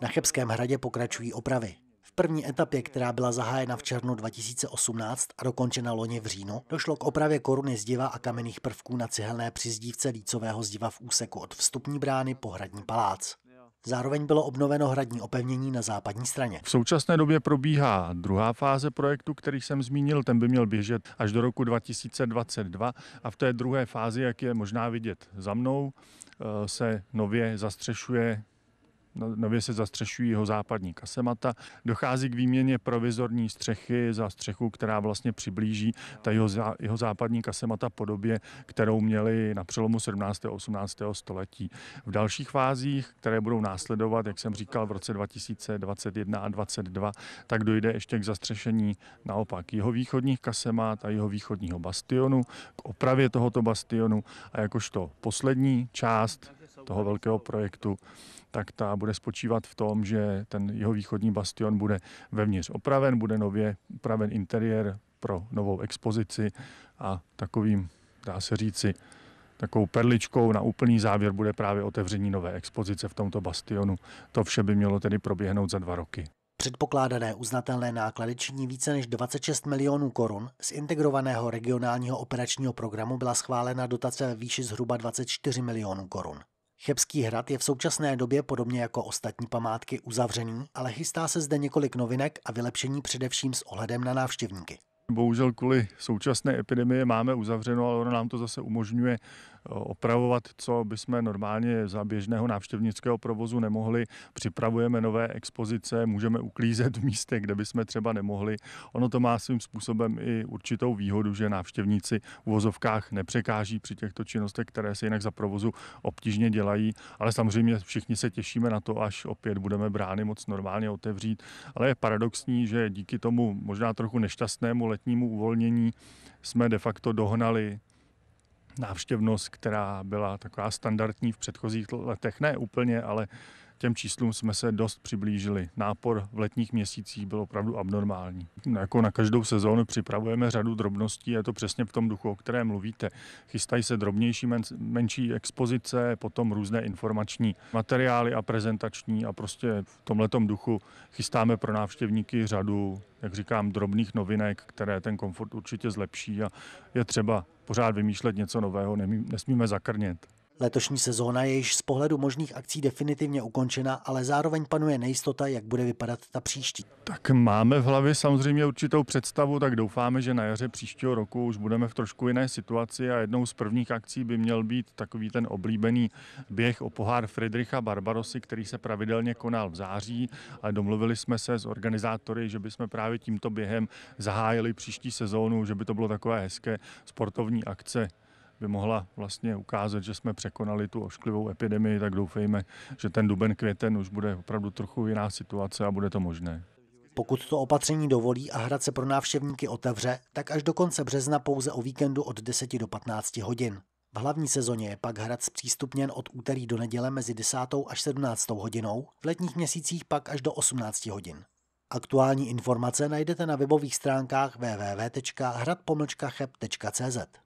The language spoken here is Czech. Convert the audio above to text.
Na Chebském hradě pokračují opravy. V první etapě, která byla zahájena v červnu 2018 a dokončena loni v říjnu, došlo k opravě koruny zdiva a kamenných prvků na cihelné přizdívce lícového zdiva v úseku od vstupní brány po hradní palác. Zároveň bylo obnoveno hradní opevnění na západní straně. V současné době probíhá druhá fáze projektu, který jsem zmínil. Ten by měl běžet až do roku 2022 a v té druhé fázi, jak je možná vidět za mnou, eh, se nově zastřešuje No, nově se zastřešují jeho západní kasemata. Dochází k výměně provizorní střechy za střechu, která vlastně přiblíží ta jeho, zá, jeho západní kasemata podobě, kterou měli na přelomu 17. a 18. století. V dalších fázích, které budou následovat, jak jsem říkal, v roce 2021 a 2022, tak dojde ještě k zastřešení naopak jeho východních kasemat a jeho východního bastionu, k opravě tohoto bastionu a jakožto poslední část toho velkého projektu, tak ta bude spočívat v tom, že ten jeho východní bastion bude vevnitř opraven, bude nově upraven interiér pro novou expozici a takovým, dá se říci, takovou perličkou na úplný závěr bude právě otevření nové expozice v tomto bastionu. To vše by mělo tedy proběhnout za dva roky. Předpokládané uznatelné náklady činí více než 26 milionů korun. Z integrovaného regionálního operačního programu byla schválena dotace ve výši zhruba 24 milionů korun. Chebský hrad je v současné době podobně jako ostatní památky uzavřený, ale chystá se zde několik novinek a vylepšení především s ohledem na návštěvníky. Bohužel kvůli současné epidemie máme uzavřeno, ale ono nám to zase umožňuje eh, opravovat, co jsme normálně za běžného návštěvnického provozu nemohli. Připravujeme nové expozice, můžeme uklízet v místě, kde jsme třeba nemohli. Ono to má svým způsobem i určitou výhodu, že návštěvníci v vozovkách nepřekáží při těchto činnostech, které se jinak za provozu obtížně dělají. Ale samozřejmě všichni se těšíme na to, až opět budeme brány moc normálně otevřít. Ale je paradoxní, že díky tomu možná trochu nešťastnému letnímu uvolnění jsme de facto dohnali návštěvnost, která byla taková standardní v předchozích letech, ne úplně, ale těm číslům jsme se dost přiblížili. Nápor v letních měsících byl opravdu abnormální. Jako na každou sezónu připravujeme řadu drobností, je to přesně v tom duchu, o kterém mluvíte. Chystají se drobnější, men, menší expozice, potom různé informační materiály a prezentační a prostě v tomhletom duchu chystáme pro návštěvníky řadu, jak říkám, drobných novinek, které ten komfort určitě zlepší a je třeba pořád vymýšlet něco nového, nesmíme zakrnět. Letošní sezóna je již z pohledu možných akcí definitivně ukončena, ale zároveň panuje nejistota, jak bude vypadat ta příští. Tak máme v hlavě samozřejmě určitou představu, tak doufáme, že na jaře příštího roku už budeme v trošku jiné situaci a jednou z prvních akcí by měl být takový ten oblíbený běh o pohár Friedricha Barbarosy, který se pravidelně konal v září a domluvili jsme se s organizátory, že bychom právě tímto během zahájili příští sezónu, že by to bylo takové hezké sportovní akce by mohla vlastně ukázat, že jsme překonali tu ošklivou epidemii, tak doufejme, že ten duben květen už bude opravdu trochu jiná situace a bude to možné. Pokud to opatření dovolí a hrad se pro návštěvníky otevře, tak až do konce března pouze o víkendu od 10 do 15 hodin. V hlavní sezóně je pak hrad zpřístupněn od úterý do neděle mezi 10. až 17. hodinou, v letních měsících pak až do 18 hodin. Aktuální informace najdete na webových stránkách www.hradpomlčkacheb.cz.